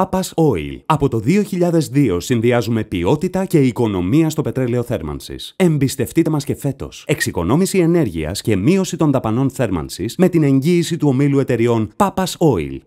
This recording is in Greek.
Papas Oil. Από το 2002 συνδυάζουμε ποιότητα και οικονομία στο πετρέλαιο θέρμανσης. Εμπιστευτείτε μας και φέτος. Εξοικονόμηση ενέργειας και μείωση των δαπανών θέρμανσης με την εγγύηση του ομίλου εταιριών Papas Oil.